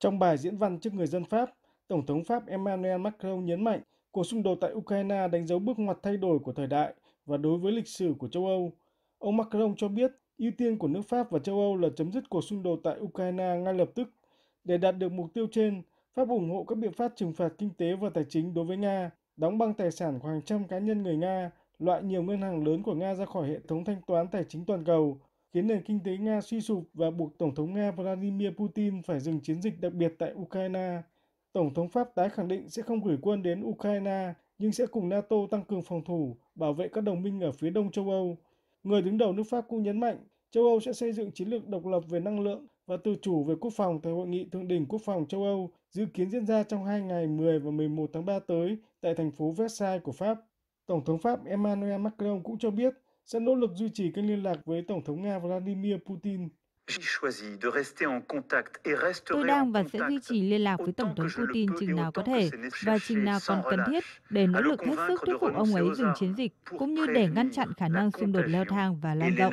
Trong bài diễn văn trước người dân Pháp, Tổng thống Pháp Emmanuel Macron nhấn mạnh cuộc xung đột tại Ukraine đánh dấu bước ngoặt thay đổi của thời đại và đối với lịch sử của châu Âu. Ông Macron cho biết ưu tiên của nước Pháp và châu Âu là chấm dứt cuộc xung đột tại Ukraine ngay lập tức. Để đạt được mục tiêu trên, Pháp ủng hộ các biện pháp trừng phạt kinh tế và tài chính đối với Nga, đóng băng tài sản của hàng trăm cá nhân người Nga, loại nhiều ngân hàng lớn của Nga ra khỏi hệ thống thanh toán tài chính toàn cầu, khiến nền kinh tế Nga suy sụp và buộc Tổng thống Nga Vladimir Putin phải dừng chiến dịch đặc biệt tại Ukraine. Tổng thống Pháp tái khẳng định sẽ không gửi quân đến Ukraine, nhưng sẽ cùng NATO tăng cường phòng thủ, bảo vệ các đồng minh ở phía đông châu Âu. Người đứng đầu nước Pháp cũng nhấn mạnh, châu Âu sẽ xây dựng chiến lược độc lập về năng lượng và tự chủ về quốc phòng tại Hội nghị Thượng đỉnh Quốc phòng châu Âu dự kiến diễn ra trong hai ngày 10 và 11 tháng 3 tới tại thành phố Versailles của Pháp. Tổng thống Pháp Emmanuel Macron cũng cho biết sẽ nỗ lực duy trì kênh liên lạc với Tổng thống Nga Vladimir Putin. Tôi đang và sẽ duy trì liên lạc với Tổng thống Putin chừng nào có thể và chừng nào còn cần thiết để nỗ à lực hết sức thuyết phục ông ấy dừng chiến dịch, cũng như để ngăn chặn khả năng xung đột leo thang và lan rộng.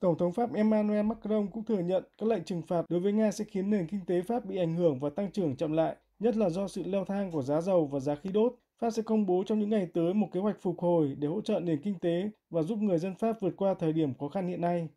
Tổng thống Pháp Emmanuel Macron cũng thừa nhận các lệnh trừng phạt đối với Nga sẽ khiến nền kinh tế Pháp bị ảnh hưởng và tăng trưởng chậm lại, nhất là do sự leo thang của giá dầu và giá khí đốt. Pháp sẽ công bố trong những ngày tới một kế hoạch phục hồi để hỗ trợ nền kinh tế và giúp người dân Pháp vượt qua thời điểm khó khăn hiện nay.